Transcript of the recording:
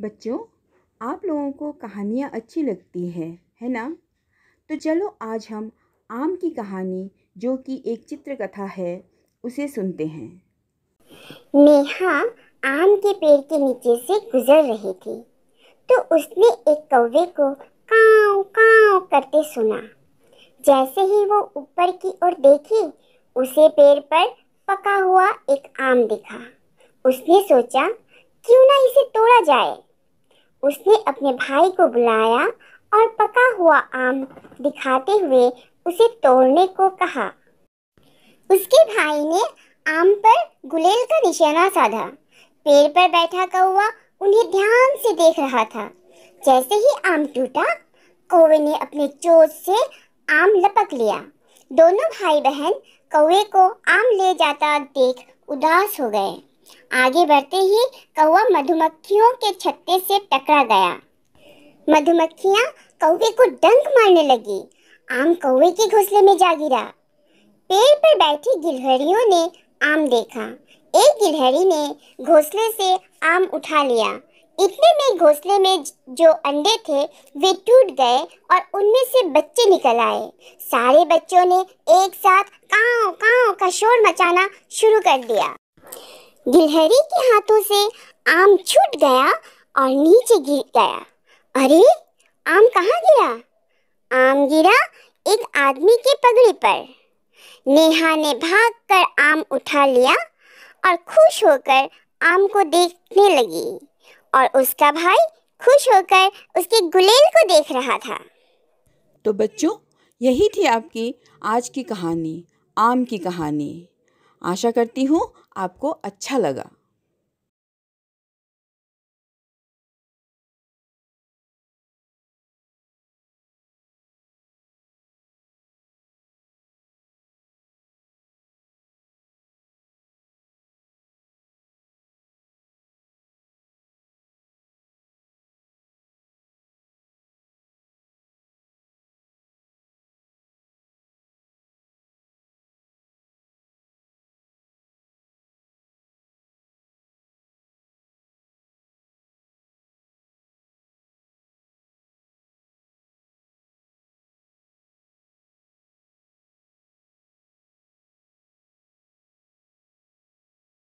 बच्चों आप लोगों को कहानियाँ अच्छी लगती हैं है ना तो चलो आज हम आम की कहानी जो कि एक चित्रकथा है उसे सुनते हैं नेहा आम के पेड़ के नीचे से गुजर रही थी तो उसने एक कौवे को काव काव करते सुना जैसे ही वो ऊपर की ओर देखी उसे पेड़ पर पका हुआ एक आम दिखा उसने सोचा क्यों ना इसे तोड़ा जाए उसने अपने भाई को बुलाया और पका हुआ आम दिखाते हुए उसे तोड़ने को कहा उसके भाई ने आम पर गुलेल का निशाना साधा पेड़ पर बैठा कौआ उन्हें ध्यान से देख रहा था जैसे ही आम टूटा कौवे ने अपने चोट से आम लपक लिया दोनों भाई बहन कौवे को आम ले जाता देख उदास हो गए आगे बढ़ते ही कौवा मधुमक्खियों के छत्ते से टकरा गया मधुमक्खियाँ कौवे को डंक मारने लगी आम कौवे के घोंसले में जा गिरा पेड़ पर बैठी गिलहरियों ने आम देखा एक गिलहरी ने घोंसले से आम उठा लिया इतने में घोंसले में जो अंडे थे वे टूट गए और उनमें से बच्चे निकल आए सारे बच्चों ने एक साथ कांव कांव का शोर मचाना शुरू कर दिया गिलहरी के हाथों से आम छूट गया और नीचे गिर गया अरे आम कहाँ गिरा आम गिरा एक आदमी के पगड़ी पर नेहा ने भाग कर आम उठा लिया और खुश होकर आम को देखने लगी और उसका भाई खुश होकर उसके गुलेल को देख रहा था तो बच्चों यही थी आपकी आज की कहानी आम की कहानी आशा करती हूँ आपको अच्छा लगा